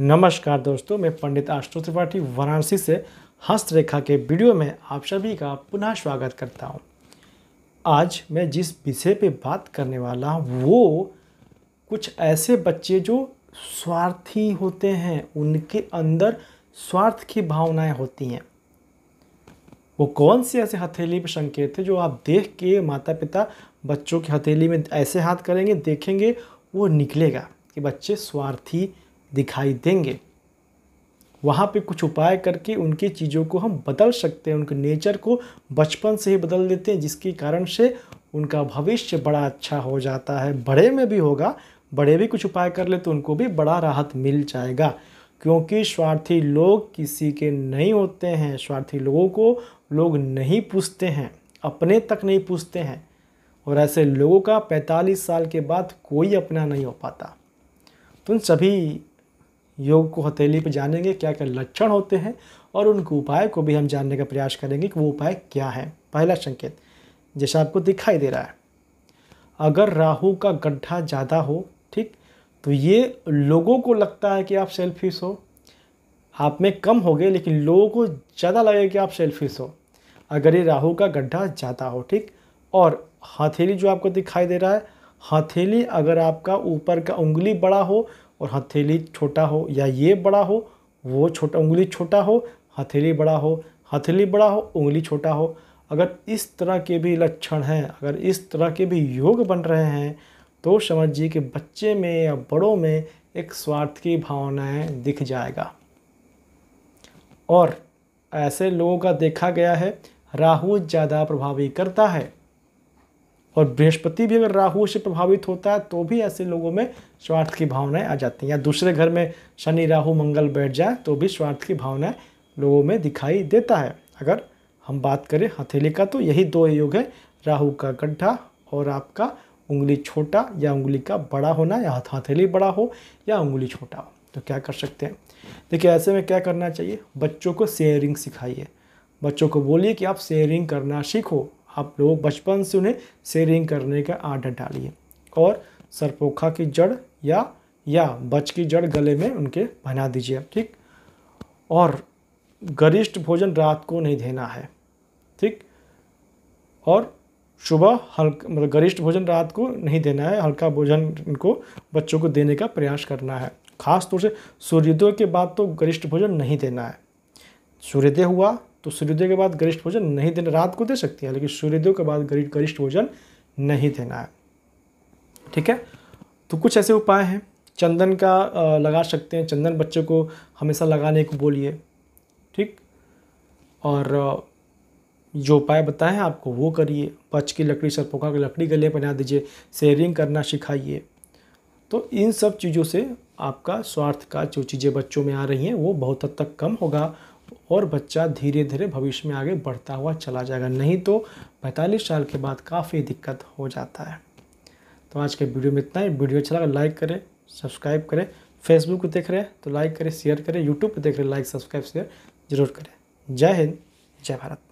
नमस्कार दोस्तों मैं पंडित आशुतोष त्रिपाठी वाराणसी से हस्तरेखा के वीडियो में आप सभी का पुनः स्वागत करता हूं। आज मैं जिस विषय पे बात करने वाला हूं वो कुछ ऐसे बच्चे जो स्वार्थी होते हैं उनके अंदर स्वार्थ की भावनाएं होती हैं वो कौन से ऐसे हथेली पर संकेत है जो आप देख के माता पिता बच्चों की हथेली में ऐसे हाथ करेंगे देखेंगे वो निकलेगा कि बच्चे स्वार्थी दिखाई देंगे वहाँ पे कुछ उपाय करके उनकी चीज़ों को हम बदल सकते हैं उनके नेचर को बचपन से ही बदल देते हैं जिसके कारण से उनका भविष्य बड़ा अच्छा हो जाता है बड़े में भी होगा बड़े भी कुछ उपाय कर ले तो उनको भी बड़ा राहत मिल जाएगा क्योंकि स्वार्थी लोग किसी के नहीं होते हैं स्वार्थी लोगों को लोग नहीं पूछते हैं अपने तक नहीं पूछते हैं और ऐसे लोगों का 45 साल के बाद कोई अपना नहीं हो पाता तो उन सभी योग को हथेली पर जानेंगे क्या क्या लक्षण होते हैं और उनके उपाय को भी हम जानने का प्रयास करेंगे कि वो उपाय क्या है पहला संकेत जैसा आपको दिखाई दे रहा है अगर राहु का गड्ढा ज़्यादा हो ठीक तो ये लोगों को लगता है कि आप सेल्फिश हो आप में कम हो गए लेकिन लोगों को ज़्यादा लगेगा कि आप सेल्फिश हो अगर ये राहु का गड्ढा ज़्यादा हो ठीक और हथेली जो आपको दिखाई दे रहा है हथेली अगर आपका ऊपर का उंगली बड़ा हो और हथेली छोटा हो या ये बड़ा हो वो छोटा उंगली छोटा हो हथेली बड़ा हो हथेली बड़ा हो उंगली छोटा हो अगर इस तरह के भी लक्षण हैं अगर इस तरह के भी योग बन रहे हैं तो समझिए कि बच्चे में या बड़ों में एक स्वार्थ की भावनाएं दिख जाएगा और ऐसे लोगों का देखा गया है राहु ज़्यादा प्रभावी करता है और बृहस्पति भी अगर राहु से प्रभावित होता है तो भी ऐसे लोगों में स्वार्थ की भावनाएं आ जाती हैं या दूसरे घर में शनि राहु मंगल बैठ जाए तो भी स्वार्थ की भावनाएं लोगों में दिखाई देता है अगर हम बात करें हथेली का तो यही दो योग है राहू का गड्ढा और आपका उंगली छोटा या उंगली का बड़ा होना या हथेली बड़ा हो या उंगली छोटा हो तो क्या कर सकते हैं देखिए ऐसे में क्या करना चाहिए बच्चों को शेयरिंग सिखाइए बच्चों को बोलिए कि आप शेयरिंग करना सीखो आप लोग बचपन से उन्हें सेरिंग करने का आदत डालिए और सरपोखा की जड़ या या बच की जड़ गले में उनके बना दीजिए ठीक और गरिष्ठ भोजन रात को नहीं देना है ठीक और सुबह हल्का मतलब गरिष्ठ भोजन रात को नहीं देना है हल्का भोजन उनको बच्चों को देने का प्रयास करना है खास तौर से सूर्योदय के बाद तो गरिष्ठ भोजन नहीं देना है सूर्योदय हुआ तो सूर्योदय के बाद गरिष्ठ भोजन नहीं देना रात को दे सकती है लेकिन सूर्योदय के बाद गरिष्ठ भोजन नहीं देना है ठीक है तो कुछ ऐसे उपाय हैं चंदन का लगा सकते हैं चंदन बच्चों को हमेशा लगाने को बोलिए ठीक और जो उपाय बताए हैं आपको वो करिए पच की लकड़ी पोखा की लकड़ी गले पहना दीजिए शेयरिंग करना सिखाइए तो इन सब चीज़ों से आपका स्वार्थ का जो चीज़ें बच्चों में आ रही हैं वो बहुत हद तक कम होगा और बच्चा धीरे धीरे भविष्य में आगे बढ़ता हुआ चला जाएगा नहीं तो पैंतालीस साल के बाद काफ़ी दिक्कत हो जाता है तो आज के वीडियो में इतना ही वीडियो अच्छा लगा लाइक करें सब्सक्राइब करें फेसबुक पर देख रहे हैं तो लाइक करें शेयर करें यूट्यूब पर देख रहे हैं लाइक सब्सक्राइब शेयर जरूर करें जय हिंद जय भारत